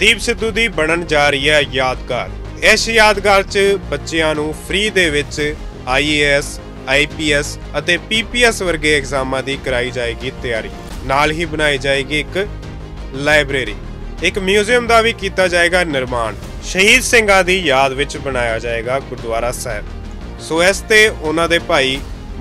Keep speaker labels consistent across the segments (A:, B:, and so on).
A: ਦੀਪ ਸਿੱਧੂ ਦੀ ਬਣਨ ਜਾ ਰਹੀ ਹੈ ਯਾਦਗਾਰ ਇਸ ਯਾਦਗਾਰ 'ਚ ਬੱਚਿਆਂ ਨੂੰ ਫ੍ਰੀ ਦੇ ਵਿੱਚ ਆਈਏਐਸ ਆਈਪੀਐਸ ਅਤੇ ਪੀਪੀਐਸ ਵਰਗੇ ਐਗਜ਼ਾਮਾਂ ਦੀ ਕਰਾਈ ਜਾਏਗੀ ਤਿਆਰੀ ਨਾਲ ਹੀ ਬਣਾਈ ਜਾਏਗੀ ਇੱਕ ਲਾਇਬ੍ਰੇਰੀ ਇੱਕ ਮਿਊਜ਼ੀਅਮ ਦਾ ਵੀ ਕੀਤਾ ਜਾਏਗਾ ਨਿਰਮਾਣ ਸ਼ਹੀਦ ਸਿੰਘਾਂ ਦੀ ਯਾਦ ਵਿੱਚ ਬਣਾਇਆ ਜਾਏਗਾ ਗੁਰਦੁਆਰਾ ਸਾਹਿਬ ਸੋ ਇਸ ਤੇ ਉਹਨਾਂ ਦੇ ਭਾਈ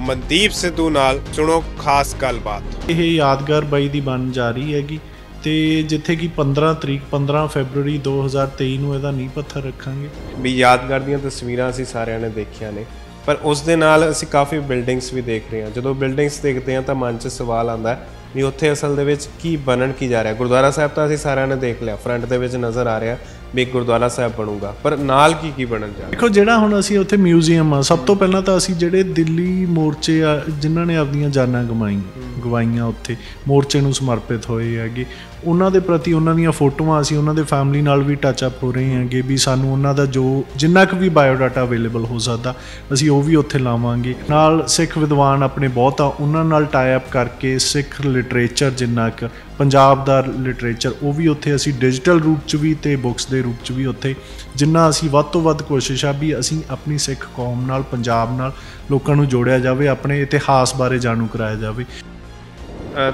A: ਮਨਦੀਪ ਸਿੱਧੂ ਨਾਲ ਸੁਣੋ ਖਾਸ ਗੱਲਬਾਤ
B: ਇਹ ਯਾਦਗਾਰ ਬਾਈ ਦੀ ਬਣ ਜਾ ਰਹੀ ਹੈਗੀ ਤੇ ਜਿੱਥੇ ਕਿ 15 ਤਰੀਕ 15 ਫੈਬਰੂਰੀ 2023 ਨੂੰ ਇਹਦਾ ਨੀਂਹ ਪੱਥਰ ਰੱਖਾਂਗੇ
A: ਵੀ ਯਾਦਗਾਰ ਦੀਆਂ ਤਸਵੀਰਾਂ ਅਸੀਂ ਸਾਰਿਆਂ ਨੇ ਦੇਖੀਆਂ ਨੇ ਪਰ ਉਸ ਦੇ ਨਾਲ ਅਸੀਂ ਕਾਫੀ ਬਿਲਡਿੰਗਸ ਵੀ ਦੇਖ ਰਹੇ ਹਾਂ ਜਦੋਂ ਬਿਲਡਿੰਗਸ ਦੇਖਦੇ ਹਾਂ ਤਾਂ ਮਨ 'ਚ ਸਵਾਲ ਆਉਂਦਾ ਵੀ ਉੱਥੇ ਅਸਲ ਦੇ ਵਿੱਚ ਕੀ ਬਣਨ ਕੀ ਜਾ ਰਿਹਾ ਗੁਰਦੁਆਰਾ ਸਾਹਿਬ ਤਾਂ ਅਸੀਂ ਸਾਰਿਆਂ ਨੇ ਦੇਖ ਲਿਆ ਫਰੰਟ ਦੇ ਵਿੱਚ ਨਜ਼ਰ ਆ ਰਿਹਾ ਵੀ ਗੁਰਦੁਆਰਾ ਸਾਹਿਬ ਬਣੂਗਾ ਪਰ ਨਾਲ ਕੀ ਕੀ ਬਣਨ ਜਾ ਦੇਖੋ
B: ਜਿਹੜਾ ਹੁਣ ਅਸੀਂ ਉੱਥੇ ਮਿਊਜ਼ੀਅਮ ਆ ਸਭ ਤੋਂ ਪਹਿਲਾਂ ਤਾਂ ਅਸੀਂ ਜਿਹੜੇ ਦਿੱਲੀ ਮੋਰਚੇ ਆ ਜਿਨ੍ਹਾਂ ਨੇ ਆਪਣੀਆਂ ਜਾਨਾਂ ਗਵਾਈਆਂ ਗਵਾਈਆਂ ਉੱਥੇ ਮੋਰਚੇ ਨੂੰ ਸਮਰਪਿਤ ਹੋਏ ਹੈਗੇ ਉਹਨਾਂ ਦੇ ਪ੍ਰਤੀ ਉਹਨਾਂ ਦੀਆਂ ਫੋਟੋਆਂ ਅਸੀਂ ਉਹਨਾਂ ਦੇ ਫੈਮਿਲੀ ਨਾਲ ਵੀ ਟੱਚ ਅਪ ਹੋ ਰਹੇ ਹਾਂਗੇ ਵੀ ਸਾਨੂੰ ਉਹਨਾਂ ਦਾ ਜੋ ਜਿੰਨਾ ਕੁ ਵੀ ਬਾਇਓਡਾਟਾ ਅਵੇਲੇਬਲ ਹੋ ਸਕਦਾ ਅਸੀਂ ਉਹ ਵੀ ਉੱਥੇ ਲਾਵਾਂਗੇ ਨਾਲ ਸਿੱਖ ਵਿਦਵਾਨ ਆਪਣੇ ਬਹੁਤ ਆ ਉਹਨਾਂ ਨਾਲ ਟਾਈ ਅਪ ਕਰਕੇ ਸਿੱਖ ਲਿਟਰੇਚਰ ਜਿੰਨਾ ਕੁ ਪੰਜਾਬ ਦਾ ਲਿਟਰੇਚਰ ਉਹ ਵੀ ਉੱਥੇ ਅਸੀਂ ਡਿਜੀਟਲ ਰੂਪ 'ਚ ਵੀ ਤੇ ਬੁੱਕਸ ਦੇ ਰੂਪ 'ਚ ਵੀ ਉੱਥੇ ਜਿੰਨਾ ਅਸੀਂ ਵੱਧ ਤੋਂ ਵੱਧ ਕੋਸ਼ਿਸ਼ ਆ ਵੀ ਅਸੀਂ ਆਪਣੀ ਸਿੱਖ ਕੌਮ ਨਾਲ ਪੰਜਾਬ ਨਾਲ ਲੋਕਾਂ ਨੂੰ ਜੋੜਿਆ ਜਾਵੇ ਆਪਣੇ ਇਤਿਹਾਸ ਬਾਰੇ ਜਾਣੂ ਕਰਾਇਆ ਜਾਵੇ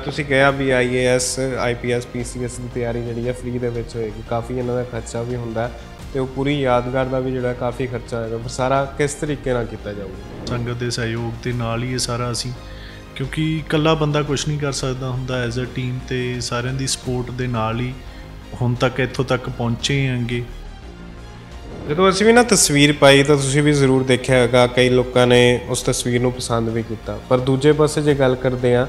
A: ਤੁਸੀਂ ਕਿਹਾ ਵੀ ਆਈਏਐਸ ਆਈਪੀਐਸ ਪੀਸੀਐਸ ਦੀ ਤਿਆਰੀ ਜਿਹੜੀ ਹੈ ਫ੍ਰੀ ਦੇ ਵਿੱਚ ਹੋਏਗੀ ਕਾਫੀ ਇਹਨਾਂ ਦਾ ਖਰਚਾ ਵੀ ਹੁੰਦਾ ਤੇ ਉਹ ਪੂਰੀ ਯਾਦਗਾਰ ਦਾ ਵੀ ਜਿਹੜਾ ਕਾਫੀ ਖਰਚਾ ਹੋਏਗਾ ਪਰ ਸਾਰਾ ਕਿਸ ਤਰੀਕੇ ਨਾਲ ਕੀਤਾ ਜਾਊਗਾ
B: ਸੰਗਤ ਦੇ ਸਹਿਯੋਗ ਦੇ ਨਾਲ ਹੀ ਇਹ ਸਾਰਾ ਅਸੀਂ ਕਿਉਂਕਿ ਇਕੱਲਾ ਬੰਦਾ ਕੁਝ ਨਹੀਂ ਕਰ ਸਕਦਾ ਹੁੰਦਾ ਐਜ਼ ਅ ਟੀਮ ਤੇ ਸਾਰਿਆਂ ਦੀ ਸਪੋਰਟ ਦੇ ਨਾਲ ਹੀ ਹੁਣ ਤੱਕ ਇੱਥੋਂ ਤੱਕ ਪਹੁੰਚੇ ਆਂਗੇ
A: ਜਦੋਂ ਅਸੀਂ ਵੀ ਨਾ ਤਸਵੀਰ ਪਾਈ ਤਾਂ ਤੁਸੀਂ ਵੀ ਜ਼ਰੂਰ ਦੇਖਿਆ ਹੋਗਾ ਕਈ ਲੋਕਾਂ ਨੇ ਉਸ ਤਸਵੀਰ ਨੂੰ ਪਸੰਦ ਵੀ ਕੀਤਾ ਪਰ ਦੂਜੇ ਪਾਸੇ ਜੇ ਗੱਲ ਕਰਦੇ ਆਂ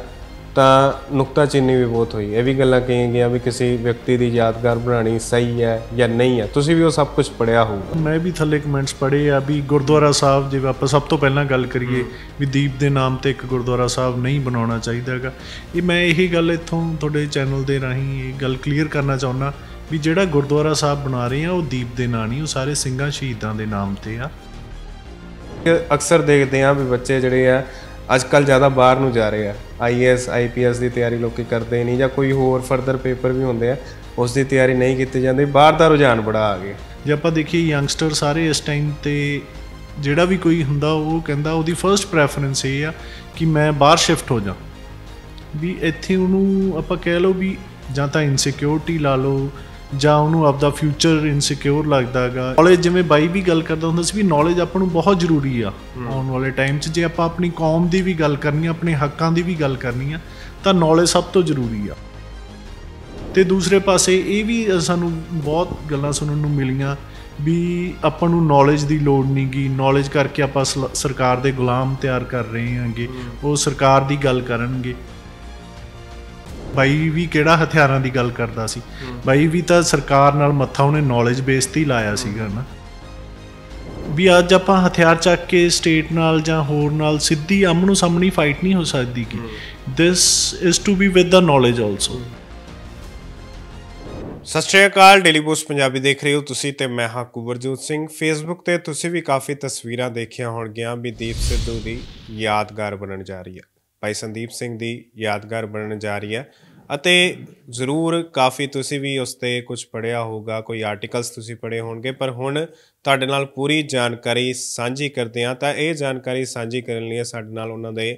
A: ਤਾਂ ਨੁਕਤਾਚੀਨੀ ਵੀ ਬਹੁਤ ਹੋਈ ਇਹ ਵੀ ਗੱਲਾਂ ਕਹੀਆਂ ਗਿਆ ਵੀ ਕਿਸੇ ਵਿਅਕਤੀ ਦੀ ਯਾਦਗਾਰ ਬਣਾਣੀ ਸਹੀ ਹੈ ਜਾਂ ਨਹੀਂ ਹੈ ਤੁਸੀਂ ਵੀ ਉਹ ਸਭ ਕੁਝ ਪੜਿਆ ਹੋਊਗਾ
B: ਮੈਂ ਵੀ ਥੱਲੇ ਕਮੈਂਟਸ ਪੜੇ ਆ ਵੀ ਗੁਰਦੁਆਰਾ ਸਾਹਿਬ ਜੇ ਆਪਾਂ ਸਭ ਤੋਂ ਪਹਿਲਾਂ ਗੱਲ ਕਰੀਏ ਵੀ ਦੀਪ ਦੇ ਨਾਮ ਤੇ ਇੱਕ ਗੁਰਦੁਆਰਾ ਸਾਹਿਬ ਨਹੀਂ ਬਣਾਉਣਾ ਚਾਹੀਦਾਗਾ ਇਹ ਮੈਂ ਇਹੀ ਗੱਲ ਇੱਥੋਂ ਤੁਹਾਡੇ ਚੈਨਲ ਦੇ ਰਾਹੀਂ ਇਹ ਗੱਲ ਕਲੀਅਰ ਕਰਨਾ ਚਾਹੁੰਦਾ ਵੀ ਜਿਹੜਾ ਗੁਰਦੁਆਰਾ ਸਾਹਿਬ ਬਣਾ ਰਹੇ ਆ ਉਹ ਦੀਪ ਦੇ ਨਾਂ ਨਹੀਂ ਉਹ ਸਾਰੇ ਸਿੰਘਾਂ ਸ਼ਹੀਦਾਂ ਦੇ ਨਾਮ ਤੇ ਆ
A: ਅਕਸਰ ਦੇਖਦੇ ਆ ਵੀ ਬੱਚੇ ਜਿਹੜੇ ਆ ਅੱਜ ਕੱਲ ਜ਼ਿਆਦਾ ਬਾਹਰ ਨੂੰ ਜਾ ਰਹੇ ਆ ਆਈਐਸ ਆਈਪੀਐਸ ਦੀ ਤਿਆਰੀ ਲੋਕੀ ਕਰਦੇ ਨਹੀਂ ਜਾਂ ਕੋਈ ਹੋਰ ਫਰਦਰ ਪੇਪਰ ਵੀ ਹੁੰਦੇ ਆ ਉਸ ਦੀ ਤਿਆਰੀ ਨਹੀਂ ਕੀਤੀ ਜਾਂਦੀ ਬਾਹਰ ਦਾ ਰੁਝਾਨ ਬੜਾ ਆ ਗਿਆ
B: ਜੇ ਆਪਾਂ ਦੇਖੀਏ ਯੰਗਸਟਰ ਸਾਰੇ ਇਸ ਟਾਈਮ ਤੇ ਜਿਹੜਾ ਵੀ ਕੋਈ ਹੁੰਦਾ ਉਹ ਕਹਿੰਦਾ ਉਹਦੀ ਫਰਸਟ ਪ੍ਰੈਫਰੈਂਸ ਇਹ ਆ ਕਿ ਮੈਂ ਬਾਹਰ ਸ਼ਿਫਟ ਹੋ ਜਾ ਵੀ ਇੱਥੇ ਉਹਨੂੰ ਆਪਾਂ ਕਹਿ ਲਓ ਵੀ ਜਾਂ ਤਾਂ ਇਨਸਿਕਿਉਰਿਟੀ ਲਾ ਲਓ ਜਾਂ ਉਹਨੂੰ ਆਪਦਾ ਫਿਊਚਰ ਇਨਸਿਕਿਉਰ ਲੱਗਦਾਗਾ ਨੌਲੇਜ ਜਿਵੇਂ ਬਾਈ ਵੀ ਗੱਲ ਕਰਦਾ ਹੁੰਦਾ ਸੀ ਵੀ ਨੌਲੇਜ ਆਪਾਂ ਨੂੰ ਬਹੁਤ ਜ਼ਰੂਰੀ ਆ ਆਉਣ ਵਾਲੇ ਟਾਈਮ 'ਚ ਜੇ ਆਪਾਂ ਆਪਣੀ ਕੌਮ ਦੀ ਵੀ ਗੱਲ ਕਰਨੀ ਆ ਆਪਣੇ ਹੱਕਾਂ ਦੀ ਵੀ ਗੱਲ ਕਰਨੀ ਆ ਤਾਂ ਨੌਲੇਜ ਸਭ ਤੋਂ ਜ਼ਰੂਰੀ ਆ ਤੇ ਦੂਸਰੇ ਪਾਸੇ ਇਹ ਵੀ ਸਾਨੂੰ ਬਹੁਤ ਗੱਲਾਂ ਸੁਣਨ ਨੂੰ ਮਿਲੀਆਂ ਵੀ ਆਪਾਂ ਨੂੰ ਨੌਲੇਜ ਦੀ ਲੋੜ ਨਹੀਂਗੀ ਨੌਲੇਜ ਕਰਕੇ ਆਪਾਂ ਸਰਕਾਰ ਦੇ ਗੁਲਾਮ ਤਿਆਰ ਕਰ ਰਹੇ ਹਾਂਗੇ ਉਹ ਸਰਕਾਰ ਦੀ ਗੱਲ ਕਰਨਗੇ ਬਾਈ ਵੀ ਕਿਹੜਾ ਹਥਿਆਰਾਂ ਦੀ ਗੱਲ ਕਰਦਾ ਸੀ ਬਾਈ ਵੀ ਤਾਂ ਸਰਕਾਰ ਨਾਲ ਮੱਥਾ ਉਹਨੇ ਨੌਲੇਜ ਬੇਸ ਤੇ ਹੀ ਲਾਇਆ ਸੀਗਾ ਨਾ ਵੀ ਅੱਜ ਆਪਾਂ ਹਥਿਆਰ ਚੱਕ ਕੇ ਸਟੇਟ ਨਾਲ ਜਾਂ ਹੋਰ ਨਾਲ ਸਿੱਧੀ ਆਮਣੋ ਸਾਹਮਣੀ ਫਾਈਟ ਨਹੀਂ ਹੋ ਸਕਦੀ ਕਿ this is to be with the knowledge also
A: ਸਤਿ ਸ਼੍ਰੀ ਅਕਾਲ ਡੇਲੀ ਪੋਸਟ ਪੰਜਾਬੀ ਦੇਖ ਰਹੇ ਹੋ ਤੁਸੀਂ ਤੇ ਮੈਂ ਹਾਂ ਕੁਬਰਜੋਤ ਸਿੰਘ ਫੇਸਬੁੱਕ ਤੇ ਤੁਸੀਂ ਵੀ ਕਾਫੀ ਤਸਵੀਰਾਂ ਦੇਖੀਆਂ ਹੋਣਗੀਆਂ ਵੀ ਦੀਪ ਸਿੱਧੂ ਦੀ ਯਾਦਗਾਰ ਬਣਨ ਜਾ ਰਹੀ ਹੈ ਭਾਈ ਸੰਦੀਪ ਸਿੰਘ ਦੀ ਯਾਦਗਾਰ ਬਣਨ ਜਾ ਰਹੀ ਹੈ ਅਤੇ ਜ਼ਰੂਰ ਕਾਫੀ ਤੁਸੀਂ ਵੀ ਉਸ ਤੇ ਕੁਝ ਪੜਿਆ ਹੋਗਾ ਕੋਈ ਆਰਟੀਕਲਸ ਤੁਸੀਂ ਪੜੇ ਹੋਣਗੇ ਪਰ ਹੁਣ ਤੁਹਾਡੇ ਨਾਲ ਪੂਰੀ ਜਾਣਕਾਰੀ ਸਾਂਝੀ ਕਰਦੇ ਹਾਂ ਤਾਂ ਇਹ ਜਾਣਕਾਰੀ ਸਾਂਝੀ ਕਰਨ ਲਈ ਸਾਡੇ ਨਾਲ ਉਹਨਾਂ ਦੇ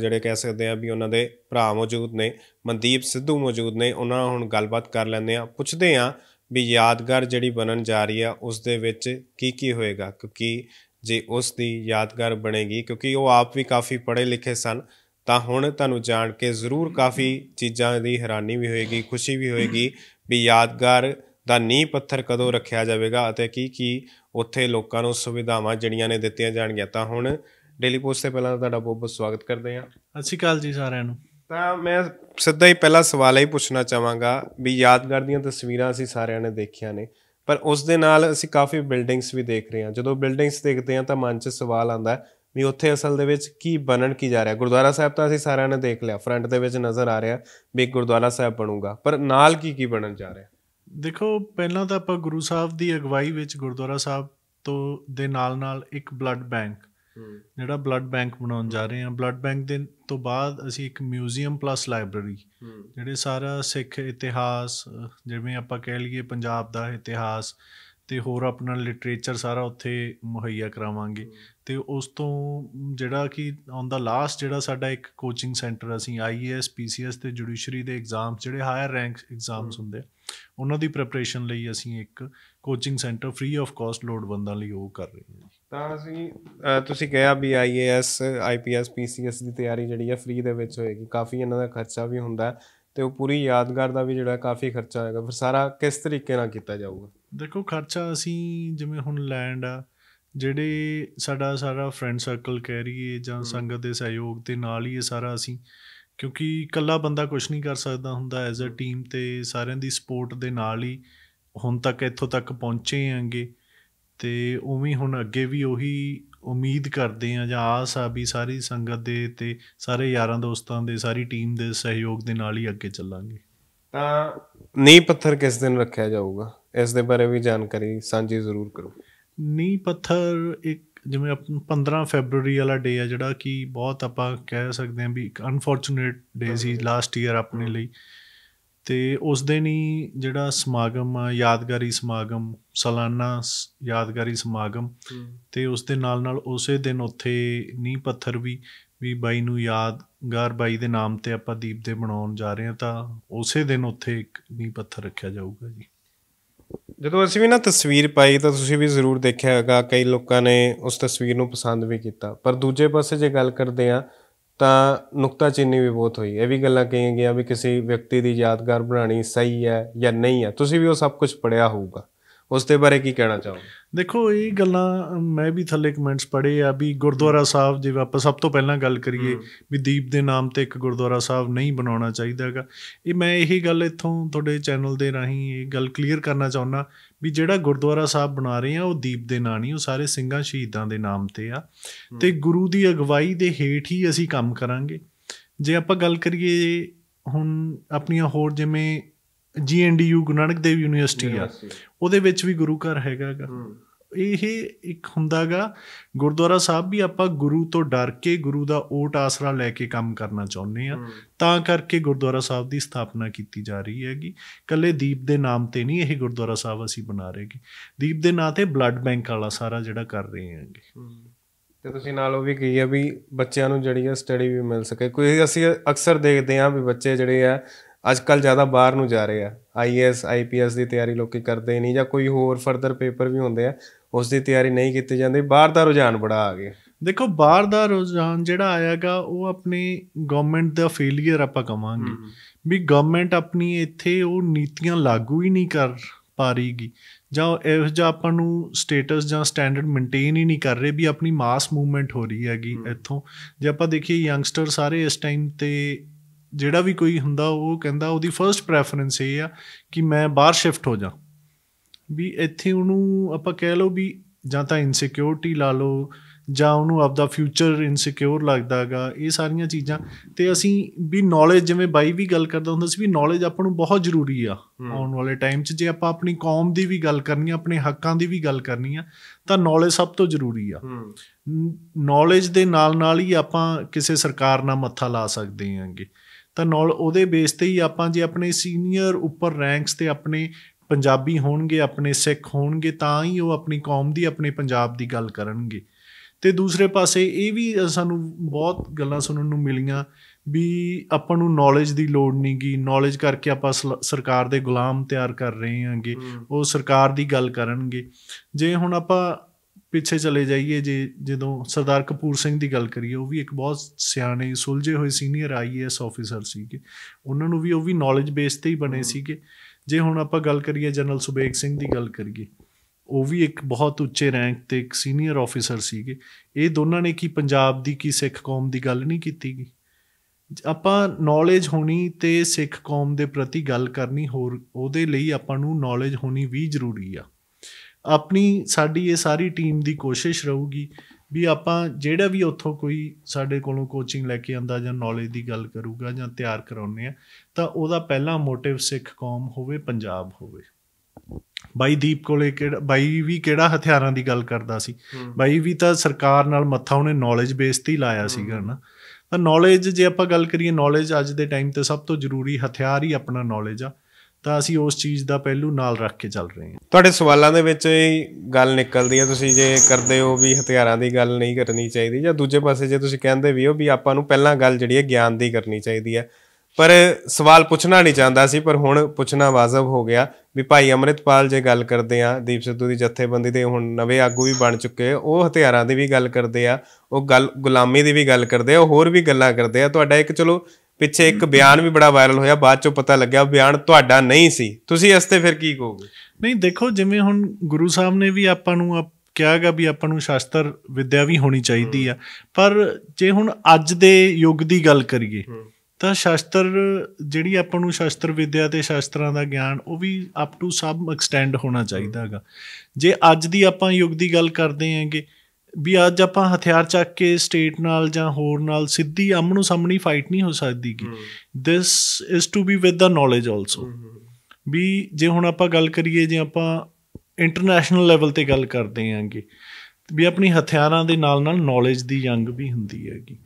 A: ਜਿਹੜੇ ਕਹਿ ਸਕਦੇ ਆ ਵੀ ਉਹਨਾਂ ਦੇ ਭਰਾ ਮੌਜੂਦ ਨੇ ਮਨਦੀਪ ਸਿੱਧੂ ਮੌਜੂਦ ਨੇ ਉਹਨਾਂ ਨਾਲ ਹੁਣ ਗੱਲਬਾਤ ਕਰ ਲੈਂਦੇ ਆ ਪੁੱਛਦੇ ਆ ਵੀ ਯਾਦਗਾਰ ਜਿਹੜੀ ਬਣਨ ਜਾ ਰਹੀ ਆ ਉਸ ਦੇ ਵਿੱਚ ਕੀ ਕੀ ਹੋਏਗਾ ਕਿਉਂਕਿ ਜੇ ਉਸ ਦੀ ਯਾਦਗਾਰ ਬਣੇਗੀ ਕਿਉਂਕਿ ਉਹ ਆਪ ਵੀ ਕਾਫੀ ਪੜ੍ਹੇ ਲਿਖੇ ਸਨ ਤਾਂ ਹੁਣ ਤੁਹਾਨੂੰ ਜਾਣ ਕੇ ਜ਼ਰੂਰ ਕਾਫੀ ਚੀਜ਼ਾਂ ਦੀ ਹੈਰਾਨੀ ਵੀ ਹੋਏਗੀ ਖੁਸ਼ੀ ਵੀ ਹੋਏਗੀ ਵੀ ਯਾਦਗਾਰ ਦਾ ਨੀਂਹ ਪੱਥਰ ਕਦੋਂ ਰੱਖਿਆ ਜਾਵੇਗਾ ਅਤੇ ਕੀ ਕੀ ਉੱਥੇ ਲੋਕਾਂ ਨੂੰ ਸੁਵਿਧਾਵਾਂ ਜਿਹੜੀਆਂ ਨੇ ਦਿੱਤੀਆਂ ਜਾਣਗੀਆਂ ਤਾਂ ਹੁਣ ਡੇਲੀ ਪੋਸਟ ਤੇ ਪਹਿਲਾਂ ਤੁਹਾਡਾ ਬਹੁਤ ਬਹੁਤ ਸਵਾਗਤ ਕਰਦੇ ਹਾਂ
B: ਸਤਿ ਸ਼੍ਰੀ ਅਕਾਲ ਜੀ
A: ਸਾਰਿਆਂ ਨੂੰ ਤਾਂ ਮੈਂ ਸਿੱਧਾ ਹੀ ਪਹਿਲਾ ਸਵਾਲ ਹੀ ਪੁੱਛਣਾ ਚਾਹਾਂਗਾ ਵੀ ਯਾਦਗਾਰ ਦੀਆਂ ਤਸਵੀਰਾਂ ਅਸੀਂ ਸਾਰਿਆਂ ਨੇ ਦੇਖੀਆਂ ਨੇ ਪਰ ਉਸ ਦੇ ਨਾਲ ਅਸੀਂ ਕਾਫੀ ਬਿਲਡਿੰਗਸ ਵੀ ਦੇਖ ਰਹੇ ਹਾਂ ਜਦੋਂ ਬਿਲਡਿੰਗਸ ਦੇਖਦੇ ਹਾਂ ਤਾਂ ਮਨ 'ਚ ਸਵਾਲ ਆਉਂਦਾ ਹੈ ਵੀ ਉੱਥੇ ਅਸਲ ਦੇ ਵਿੱਚ ਕੀ ਬਣਨ ਕੀ ਜਾ ਰਿਹਾ ਗੁਰਦੁਆਰਾ ਸਾਹਿਬ ਤਾਂ ਅਸੀਂ ਸਾਰਿਆਂ ਨੇ ਦੇਖ ਲਿਆ ਫਰੰਟ ਦੇ ਵਿੱਚ ਨਜ਼ਰ ਆ ਰਿਹਾ ਵੀ ਗੁਰਦੁਆਰਾ ਸਾਹਿਬ ਬਣੂਗਾ ਪਰ ਨਾਲ ਕੀ ਕੀ ਬਣਨ ਜਾ ਰਿਹਾ
B: ਦੇਖੋ ਪਹਿਲਾਂ ਤਾਂ ਆਪਾਂ ਗੁਰੂ ਸਾਹਿਬ ਦੀ ਅਗਵਾਈ ਵਿੱਚ ਗੁਰਦੁਆਰਾ ਸਾਹਿਬ ਤੋਂ ਦੇ ਨਾਲ ਨਾਲ ਇੱਕ ਬਲੱਡ ਬੈਂਕ ਜਿਹੜਾ ਬਲੱਡ ਬੈਂਕ ਬਣਾਉਣ ਜਾ ਰਹੇ ਹਾਂ ਬਲੱਡ ਬੈਂਕ ਦੇ ਤੋਂ ਬਾਅਦ ਅਸੀਂ ਇੱਕ ਮਿਊਜ਼ੀਅਮ ਪਲੱਸ ਲਾਇਬ੍ਰੇਰੀ ਜਿਹੜੇ ਸਾਰਾ ਸਿੱਖ ਇਤਿਹਾਸ ਜਿਵੇਂ ਆਪਾਂ ਕਹਿ ਲਈਏ ਪੰਜਾਬ ਦਾ ਇਤਿਹਾਸ ਤੇ ਹੋਰ ਆਪਣਾ ਲਿਟਰੇਚਰ ਸਾਰਾ ਉੱਥੇ ਮੁਹੱਈਆ ਕਰਾਵਾਂਗੇ ਤੇ ਉਸ ਤੋਂ ਜਿਹੜਾ ਕਿ ਔਨ ਦਾ ਲਾਸਟ ਜਿਹੜਾ ਸਾਡਾ ਇੱਕ ਕੋਚਿੰਗ ਸੈਂਟਰ ਅਸੀਂ ਆਈਐਸ ਪੀਸੀਐਸ ਤੇ ਜੁਡੀਸ਼ਰੀ ਦੇ ਐਗਜ਼ਾਮ ਜਿਹੜੇ ਹਾਇਰ ਰੈਂਕ ਐਗਜ਼ਾਮਸ ਹੁੰਦੇ ਉਹਨਾਂ ਦੀ ਪ੍ਰੈਪਰੇਸ਼ਨ ਲਈ ਅਸੀਂ ਇੱਕ coaching centre free of cost ਲੋਡ ਬੰਦਾਂ ਲਈ ਉਹ ਕਰ ਰਹੇ ਹਾਂ ਤਾਂ
A: ਅਸੀਂ ਤੁਸੀਂ ਕਿਹਾ ਵੀ ਆਈਏਐਸ ਆਈਪੀਐਸ ਪੀਸੀਐਸ ਦੀ ਤਿਆਰੀ ਜਿਹੜੀ ਹੈ ਫ੍ਰੀ ਦੇ ਵਿੱਚ ਹੋਏਗੀ ਕਾਫੀ ਇਹਨਾਂ ਦਾ ਖਰਚਾ ਵੀ ਹੁੰਦਾ ਤੇ ਉਹ ਪੂਰੀ ਯਾਦਗਾਰ ਦਾ ਵੀ ਜਿਹੜਾ ਕਾਫੀ ਖਰਚਾ ਆਏਗਾ ਫਿਰ ਸਾਰਾ ਕਿਸ ਤਰੀਕੇ ਨਾਲ ਕੀਤਾ ਜਾਊਗਾ
B: ਦੇਖੋ ਖਰਚਾ ਅਸੀਂ ਜਿਵੇਂ ਹੁਣ ਲੈਂਡ ਆ ਜਿਹੜੇ ਸਾਡਾ ਸਾਰਾ ਫਰੈਂਡ ਸਰਕਲ ਕਹਿ ਰਹੀਏ ਜਾਂ ਸੰਗਤ ਦੇ ਸਹਿਯੋਗ ਦੇ ਨਾਲ ਹੀ ਇਹ ਸਾਰਾ ਅਸੀਂ ਕਿਉਂਕਿ ਇਕੱਲਾ ਬੰਦਾ ਕੁਝ ਨਹੀਂ ਕਰ ਸਕਦਾ ਹੁੰਦਾ ਐਜ਼ ਅ ਟੀਮ ਤੇ ਸਾਰਿਆਂ ਦੀ ਸਪੋਰਟ ਦੇ ਨਾਲ ਹੀ ਹੁਣ ਤੱਕ ਇੱਥੋਂ ਤੱਕ ਪਹੁੰਚੇ ਆਂਗੇ ਤੇ ਉਵੇਂ ਹੁਣ ਅੱਗੇ ਵੀ ਉਹੀ ਉਮੀਦ ਕਰਦੇ ਆ ਜਾਂ ਆਸ ਆ ਵੀ ਸਾਰੀ ਸੰਗਤ ਦੇ ਤੇ ਸਾਰੇ ਯਾਰਾਂ ਦੋਸਤਾਂ
A: ਦੇ ਸਾਰੀ ਟੀਮ ਦੇ ਸਹਿਯੋਗ ਦੇ ਨਾਲ ਹੀ ਅੱਗੇ ਚੱਲਾਂਗੇ ਤਾਂ ਨੀ ਪੱਥਰ ਕਿਸ ਦਿਨ ਰੱਖਿਆ ਜਾਊਗਾ ਇਸ ਦੇ ਬਾਰੇ ਵੀ ਜਾਣਕਾਰੀ ਸਾਂਝੀ ਜ਼ਰੂਰ ਕਰੋ
B: ਨੀ ਪੱਥਰ ਇੱਕ ਜਿਵੇਂ 15 ਫੈਬਰੂਰੀ ਵਾਲਾ ਡੇ ਆ ਜਿਹੜਾ ਕਿ ਬਹੁਤ ਆਪਾਂ ਕਹਿ ਸਕਦੇ ਹਾਂ ਵੀ ਇੱਕ ਅਨਫੋਰਚੂਨੇਟ ਡੇ ਸੀ ਲਾਸਟ ਈਅਰ ਆਪਣੇ ਲਈ ਤੇ ਉਸ ਦਿਨ ਹੀ ਜਿਹੜਾ ਸਮਾਗਮ ਆ ਯਾਦਗਾਰੀ ਸਮਾਗਮ ਸਾਲਾਨਾ ਯਾਦਗਾਰੀ ਸਮਾਗਮ ਤੇ ਉਸ ਦੇ ਨਾਲ ਨਾਲ ਉਸੇ ਦਿਨ ਉੱਥੇ ਨੀ ਪੱਥਰ ਵੀ ਵੀ ਬਾਈ ਨੂੰ ਯਾਦਗਾਰ ਬਾਈ ਦੇ ਨਾਮ ਤੇ ਆਪਾਂ ਦੀਪ ਦੇ ਬਣਾਉਣ ਜਾ ਰਹੇ ਹਾਂ ਤਾਂ ਉਸੇ ਦਿਨ ਉੱਥੇ ਇੱਕ ਨੀ ਪੱਥਰ ਰੱਖਿਆ ਜਾਊਗਾ ਜੀ
A: ਜਦੋਂ ਅਸੀਂ ਵੀ ਨਾ ਤਸਵੀਰ ਪਾਈ ਤਾਂ ਤੁਸੀਂ ਵੀ ਜ਼ਰੂਰ ਦੇਖਿਆ ਹੋਗਾ ਕਈ ਲੋਕਾਂ ਨੇ ਉਸ ਤਸਵੀਰ ਨੂੰ ਪਸੰਦ ਵੀ ਕੀਤਾ ਪਰ ਦੂਜੇ ਪਾਸੇ ਜੇ ਗੱਲ ਕਰਦੇ ਆ ਤਾਂ ਨੁਕਤਾਚੀਨੀ ਵੀ ਬਹੁਤ ਹੋਈ ਇਹ ਵੀ ਗੱਲਾਂ ਕਹੀਆਂ ਗਿਆ ਵੀ ਕਿਸੇ ਵਿਅਕਤੀ ਦੀ ਯਾਦਗਾਰ ਬਣਾਣੀ ਸਹੀ ਹੈ ਜਾਂ ਨਹੀਂ ਹੈ ਤੁਸੀਂ ਵੀ ਉਹ ਸਭ ਕੁਝ ਪੜਿਆ ਹੋਊਗਾ ਉਸ ਤੇ ਬਾਰੇ ਕੀ ਕਹਿਣਾ ਚਾਹੋ
B: ਦੇਖੋ ਇਹ ਗੱਲਾਂ ਮੈਂ ਵੀ ਥੱਲੇ ਕਮੈਂਟਸ ਪੜ੍ਹੇ ਆ ਵੀ ਗੁਰਦੁਆਰਾ ਸਾਹਿਬ ਜੇ ਆਪਾਂ ਸਭ ਤੋਂ ਪਹਿਲਾਂ ਗੱਲ ਕਰੀਏ ਵੀ ਦੀਪ ਦੇ ਨਾਮ ਤੇ ਇੱਕ ਗੁਰਦੁਆਰਾ ਸਾਹਿਬ ਨਹੀਂ ਬਣਾਉਣਾ ਚਾਹੀਦਾਗਾ ਇਹ ਮੈਂ ਇਹੀ ਗੱਲ ਇੱਥੋਂ ਤੁਹਾਡੇ ਚੈਨਲ ਦੇ ਰਾਹੀਂ ਇਹ ਗੱਲ ਕਲੀਅਰ ਕਰਨਾ ਚਾਹੁੰਦਾ ਵੀ ਜਿਹੜਾ ਗੁਰਦੁਆਰਾ ਸਾਹਿਬ ਬਣਾ ਰਹੇ ਆ ਉਹ ਦੀਪ ਦੇ ਨਾਂ ਨਹੀਂ ਉਹ ਸਾਰੇ ਸਿੰਘਾਂ ਸ਼ਹੀਦਾਂ ਦੇ ਨਾਮ ਤੇ ਆ ਤੇ ਗੁਰੂ ਦੀ ਅਗਵਾਈ ਦੇ ਹੇਠ ਹੀ ਅਸੀਂ ਕੰਮ ਕਰਾਂਗੇ ਜੇ ਆਪਾਂ ਗੱਲ ਕਰੀਏ ਹੁਣ ਆਪਣੀਆਂ ਹੋਰ ਜਿਵੇਂ ਜੀਐਨਡੀਯੂ ਗੁਰੂ ਨਾਨਕ ਦੇਵ ਯੂਨੀਵਰਸਿਟੀ ਆ ਉਹਦੇ ਵਿੱਚ ਵੀ ਗੁਰੂ ਘਰ ਹੈਗਾਗਾ ਇਹ ਇੱਕ ਹੁੰਦਾਗਾ ਗੁਰਦੁਆਰਾ ਸਾਹਿਬ ਵੀ ਆਪਾਂ ਗੁਰੂ ਤੋਂ ਡਰ ਕੇ ਗੁਰੂ ਦਾ ਓਟ ਆਸਰਾ ਲੈ ਕੇ ਕੰਮ ਕਰਨਾ ਚਾਹੁੰਦੇ ਆ ਤਾਂ ਕਰਕੇ ਗੁਰਦੁਆਰਾ ਸਾਹਿਬ ਦੀ ਸਥਾਪਨਾ ਕੀਤੀ ਜਾ ਰਹੀ ਹੈਗੀ ਕੱਲੇ ਦੀਪ ਦੇ ਨਾਮ ਤੇ ਨਹੀਂ ਇਹ ਗੁਰਦੁਆਰਾ ਸਾਹਿਬ ਅਸੀਂ ਬਣਾ ਰਹੇਗੇ ਦੀਪ ਦੇ ਨਾਂ ਤੇ ਬਲੱਡ ਬੈਂਕ ਵਾਲਾ ਸਾਰਾ ਜਿਹੜਾ ਕਰ ਰਹੇ ਹਾਂਗੇ
A: ਤੇ ਤੁਸੀਂ ਨਾਲ ਉਹ ਵੀ ਕਹੀ ਆ ਵੀ ਬੱਚਿਆਂ ਨੂੰ ਜਿਹੜੀ ਆ ਸਟੱਡੀ ਵੀ ਮਿਲ ਸਕੇ ਕੋਈ ਅਸੀਂ ਅਕਸਰ ਦੇਖਦੇ ਆ ਵੀ ਬੱਚੇ ਜਿਹੜੇ ਆ ਅੱਜ ਕੱਲ ਜ਼ਿਆਦਾ ਬਾਹਰ ਨੂੰ ਜਾ ਰਹੇ ਆ ਆਈਐਸ ਆਈਪੀਐਸ ਦੀ ਤਿਆਰੀ ਲੋਕੀ ਕਰਦੇ ਨਹੀਂ ਜਾਂ ਕੋਈ ਹੋਰ ਫਰਦਰ ਪੇਪਰ ਵੀ ਹੁੰਦੇ ਆ ਉਸ ਦੀ ਤਿਆਰੀ ਨਹੀਂ ਕੀਤੀ ਜਾਂਦੀ ਬਾਹਰ ਦਾ ਰੁਝਾਨ ਬੜਾ ਆ ਗਿਆ
B: ਦੇਖੋ ਬਾਹਰ ਦਾ ਰੁਝਾਨ ਜਿਹੜਾ ਆਇਆਗਾ ਉਹ ਆਪਣੀ ਗਵਰਨਮੈਂਟ ਦਾ ਫੇਲਿਅਰ ਆਪਾਂ ਕਵਾਂਗੇ ਵੀ ਗਵਰਨਮੈਂਟ ਆਪਣੀ ਇੱਥੇ ਉਹ ਨੀਤੀਆਂ ਲਾਗੂ ਹੀ ਨਹੀਂ ਕਰ ਪਾ ਰਹੀਗੀ ਜਾਂ ਇਹ ਜੋ ਆਪਾਂ ਨੂੰ ਸਟੇਟਸ ਜਾਂ ਸਟੈਂਡਰਡ ਮੇਨਟੇਨ ਹੀ ਨਹੀਂ ਕਰ ਰਹੇ ਵੀ ਆਪਣੀ ਮਾਸ ਮੂਵਮੈਂਟ ਹੋ ਰਹੀ ਹੈਗੀ ਇੱਥੋਂ ਜੇ ਆਪਾਂ ਦੇਖੀਏ ਯੰਗਸਟਰ ਸਾਰੇ ਇਸ ਟਾਈਮ ਤੇ ਜਿਹੜਾ ਵੀ ਕੋਈ ਹੁੰਦਾ ਉਹ ਕਹਿੰਦਾ ਉਹਦੀ ਫਰਸਟ ਪ੍ਰੈਫਰੈਂਸ ਇਹ ਆ ਕਿ ਮੈਂ ਬਾਹਰ ਸ਼ਿਫਟ ਹੋ ਜਾ ਵੀ ਇੱਥੇ ਉਹਨੂੰ ਆਪਾਂ ਕਹਿ ਲਓ ਵੀ ਜਾਂ ਤਾਂ ਇਨਸਿਕਿਉਰਿਟੀ ਲਾ ਲਓ ਜਾਂ ਉਹਨੂੰ ਆਪਦਾ ਫਿਊਚਰ ਇਨਸਿਕਿਉਰ ਲੱਗਦਾਗਾ ਇਹ ਸਾਰੀਆਂ ਚੀਜ਼ਾਂ ਤੇ ਅਸੀਂ ਵੀ ਨੌਲੇਜ ਜਿਵੇਂ ਬਾਈ ਵੀ ਗੱਲ ਕਰਦਾ ਹੁੰਦਾ ਸੀ ਵੀ ਨੌਲੇਜ ਆਪਾਂ ਨੂੰ ਬਹੁਤ ਜ਼ਰੂਰੀ ਆ ਆਉਣ ਵਾਲੇ ਟਾਈਮ 'ਚ ਜੇ ਆਪਾਂ ਆਪਣੀ ਕੌਮ ਦੀ ਵੀ ਗੱਲ ਕਰਨੀ ਆ ਆਪਣੇ ਹੱਕਾਂ ਦੀ ਵੀ ਗੱਲ ਕਰਨੀ ਆ ਤਾਂ ਨੌਲੇਜ ਸਭ ਤੋਂ ਜ਼ਰੂਰੀ ਆ ਨੌਲੇਜ ਦੇ ਨਾਲ ਨਾਲ ਹੀ ਆਪਾਂ ਕਿਸੇ ਸਰਕਾਰ ਨਾਲ ਮੱਥਾ ਲਾ ਸਕਦੇ ਆਂਗੇ ਤਾਂ ਨਾਲ ਉਹਦੇ ਬੇਸ ਤੇ ਹੀ ਆਪਾਂ ਜੇ ਆਪਣੇ ਸੀਨੀਅਰ ਉੱਪਰ ਰੈਂਕਸ ਤੇ ਆਪਣੇ ਪੰਜਾਬੀ ਹੋਣਗੇ ਆਪਣੇ ਸਿੱਖ ਹੋਣਗੇ ਤਾਂ ਹੀ ਉਹ ਆਪਣੀ ਕੌਮ ਦੀ ਆਪਣੇ ਪੰਜਾਬ ਦੀ ਗੱਲ ਕਰਨਗੇ ਤੇ ਦੂਸਰੇ ਪਾਸੇ ਇਹ ਵੀ ਸਾਨੂੰ ਬਹੁਤ ਗੱਲਾਂ ਸੁਣਨ ਨੂੰ ਮਿਲੀਆਂ ਵੀ ਆਪਾਂ ਨੂੰ ਨੌਲੇਜ ਦੀ ਲੋੜ ਨਹੀਂਗੀ ਨੌਲੇਜ ਕਰਕੇ ਆਪਾਂ ਸਰਕਾਰ ਦੇ ਗੁਲਾਮ ਤਿਆਰ ਕਰ ਰਹੇ ਹਾਂਗੇ ਉਹ ਸਰਕਾਰ ਦੀ ਗੱਲ ਕਰਨਗੇ ਜੇ ਹੁਣ ਆਪਾਂ ਪਿੱਛੇ ਚਲੇ ਜਾਈਏ ਜੇ ਜਦੋਂ ਸਰਦਾਰ ਕਪੂਰ ਸਿੰਘ ਦੀ ਗੱਲ ਕਰੀਏ ਉਹ ਵੀ ਇੱਕ ਬਹੁਤ ਸਿਆਣੇ ਸੁਲਝੇ ਹੋਏ ਸੀਨੀਅਰ ਆਈਏਐਸ ਅਫੀਸਰ ਸੀਗੇ ਉਹਨਾਂ ਨੂੰ ਵੀ ਉਹ ਵੀ ਨੌਲੇਜ ਬੇਸ ਤੇ ਹੀ ਬਣੇ ਸੀਗੇ ਜੇ ਹੁਣ ਆਪਾਂ ਗੱਲ ਕਰੀਏ ਜਨਰਲ ਸੁਬੇਗ ਸਿੰਘ ਦੀ ਗੱਲ ਕਰੀਏ ਉਹ ਵੀ ਇੱਕ ਬਹੁਤ ਉੱਚੇ ਰੈਂਕ ਤੇ ਇੱਕ ਸੀਨੀਅਰ ਅਫੀਸਰ ਸੀਗੇ ਇਹ ਦੋਨਾਂ ਨੇ ਕੀ ਪੰਜਾਬ ਦੀ ਕੀ ਸਿੱਖ ਕੌਮ ਦੀ ਗੱਲ ਨਹੀਂ ਕੀਤੀਗੀ ਆਪਾਂ ਨੌਲੇਜ ਹੋਣੀ ਤੇ ਸਿੱਖ ਕੌਮ ਦੇ ਪ੍ਰਤੀ ਗੱਲ ਕਰਨੀ ਹੋਰ ਉਹਦੇ ਲਈ ਆਪਾਂ ਨੂੰ ਨੌਲੇਜ ਹੋਣੀ ਵੀ ਜ਼ਰੂਰੀ ਆ ਆਪਣੀ ਸਾਡੀ ਇਹ ਸਾਰੀ ਟੀਮ ਦੀ ਕੋਸ਼ਿਸ਼ ਰਹੂਗੀ ਵੀ ਆਪਾਂ ਜਿਹੜਾ ਵੀ ਉੱਥੋਂ ਕੋਈ ਸਾਡੇ ਕੋਲੋਂ ਕੋਚਿੰਗ ਲੈ ਕੇ ਆਂਦਾ ਜਾਂ ਨੌਲੇਜ ਦੀ ਗੱਲ ਕਰੂਗਾ ਜਾਂ ਤਿਆਰ ਕਰਾਉਨੇ ਆ ਤਾਂ ਉਹਦਾ ਪਹਿਲਾ ਮੋਟਿਵ ਸਿੱਖ ਕੌਮ ਹੋਵੇ ਪੰਜਾਬ ਹੋਵੇ ਬਾਈ ਦੀਪ ਕੋਲੇ ਕਿਹੜਾ ਬਾਈ ਵੀ ਕਿਹੜਾ ਹਥਿਆਰਾਂ ਦੀ ਗੱਲ ਕਰਦਾ ਸੀ ਬਾਈ ਵੀ ਤਾਂ ਸਰਕਾਰ ਨਾਲ ਮੱਥਾ ਉਹਨੇ ਨੌਲੇਜ ਬੇਸ ਤੇ ਹੀ ਲਾਇਆ ਸੀਗਾ ਨਾ ਤਾਂ ਨੌਲੇਜ ਜੇ ਆਪਾਂ ਗੱਲ ਕਰੀਏ ਨੌਲੇਜ ਅੱਜ ਦੇ ਟਾਈਮ ਤੇ ਸਭ ਤੋਂ ਜ਼ਰੂਰੀ ਹਥਿਆਰ ਹੀ ਆਪਣਾ ਨੌਲੇਜ ਆ ਤਾਂ ਅਸੀਂ ਉਸ ਚੀਜ਼ ਦਾ ਪਹਿਲੂ
A: ਨਾਲ ਰੱਖ ਕੇ ਚੱਲ ਰਹੇ ਹਾਂ ਤੁਹਾਡੇ ਸਵਾਲਾਂ ਦੇ ਵਿੱਚ ਇਹ ਗੱਲ ਨਿਕਲਦੀ ਹੈ ਤੁਸੀਂ ਜੇ ਕਰਦੇ ਹੋ ਵੀ ਹਥਿਆਰਾਂ ਦੀ ਗੱਲ ਨਹੀਂ ਕਰਨੀ ਚਾਹੀਦੀ ਜਾਂ ਦੂਜੇ ਪਾਸੇ ਜੇ ਤੁਸੀਂ ਕਹਿੰਦੇ ਵੀ ਉਹ ਵੀ ਆਪਾਂ ਨੂੰ ਪਹਿਲਾਂ ਗੱਲ ਜਿਹੜੀ ਹੈ ਗਿਆਨ ਦੀ ਕਰਨੀ ਚਾਹੀਦੀ ਹੈ ਪਰ ਸਵਾਲ ਪੁੱਛਣਾ ਨਹੀਂ ਚਾਹੁੰਦਾ ਸੀ ਪਰ ਹੁਣ ਪੁੱਛਣਾ ਵਾਜਬ ਹੋ ਗਿਆ ਵੀ ਭਾਈ ਅਮਰਿਤਪਾਲ ਜੇ ਗੱਲ ਕਰਦੇ ਆ ਦੀਪ ਸਿੱਧੂ ਦੀ ਜਥੇਬੰਦੀ ਦੇ ਹੁਣ ਨਵੇਂ ਆਗੂ ਵੀ ਬਣ ਚੁੱਕੇ ਉਹ ਹਥਿਆਰਾਂ ਦੀ ਵੀ ਗੱਲ ਕਰਦੇ ਆ ਉਹ ਗੱਲ ਗੁਲਾਮੀ ਦੀ ਵੀ ਗੱਲ ਕਰਦੇ ਆ ਹੋਰ ਵੀ ਗੱਲਾਂ ਕਰਦੇ ਆ ਤੁਹਾਡਾ ਇੱਕ ਚਲੋ ਪਿੱਛੇ ਇੱਕ ਬਿਆਨ ਵੀ ਬੜਾ ਵਾਇਰਲ ਹੋਇਆ ਬਾਅਦ ਚੋਂ ਪਤਾ ਲੱਗਿਆ ਬਿਆਨ ਤੁਹਾਡਾ ਨਹੀਂ ਸੀ ਤੁਸੀਂ ਇਸ ਤੇ ਫਿਰ ਕੀ ਕਹੋਗੇ
B: ਨਹੀਂ ਦੇਖੋ ਜਿਵੇਂ ਹੁਣ ਗੁਰੂ ਸਾਹਿਬ ਨੇ ਵੀ ਆਪਾਂ ਨੂੰ ਕਿਹਾਗਾ ਵੀ ਆਪਾਂ ਨੂੰ ਸ਼ਾਸਤਰ ਵਿਦਿਆ ਵੀ ਹੋਣੀ ਚਾਹੀਦੀ ਆ ਪਰ ਜੇ ਹੁਣ ਅੱਜ ਦੇ ਯੁੱਗ ਦੀ ਗੱਲ ਕਰੀਏ ਤਾਂ ਸ਼ਾਸਤਰ ਜਿਹੜੀ ਆਪਾਂ ਨੂੰ ਸ਼ਾਸਤਰ ਵਿਦਿਆ ਤੇ ਸ਼ਾਸਤਰਾਂ ਦਾ ਗਿਆਨ ਉਹ ਵੀ ਅਪ ਟੂ ਸਬ ਐਕਸਟੈਂਡ ਹੋਣਾ ਚਾਹੀਦਾ ਹੈਗਾ ਜੇ ਅੱਜ ਦੀ ਆਪਾਂ ਯੁੱਗ ਦੀ ਗੱਲ ਕਰਦੇ ਆਂਗੇ ਵੀ ਅੱਜ ਆਪਾਂ ਹਥਿਆਰ ਚੱਕ ਕੇ ਸਟੇਟ ਨਾਲ ਜਾਂ ਹੋਰ ਨਾਲ ਸਿੱਧੀ ਆਮਨੂ ਸਾਹਮਣੀ ਫਾਈਟ ਨਹੀਂ ਹੋ ਸਕਦੀ ਕਿ this is to be with the knowledge also ਵੀ ਜੇ ਹੁਣ ਆਪਾਂ ਗੱਲ ਕਰੀਏ ਜੇ ਆਪਾਂ ਇੰਟਰਨੈਸ਼ਨਲ ਲੈਵਲ ਤੇ ਗੱਲ ਕਰਦੇ ਆਂਗੇ ਵੀ ਆਪਣੀ ਹਥਿਆਰਾਂ ਦੇ ਨਾਲ ਨਾਲ ਨੌਲੇਜ ਦੀ ਜੰਗ ਵੀ ਹੁੰਦੀ ਹੈਗੀ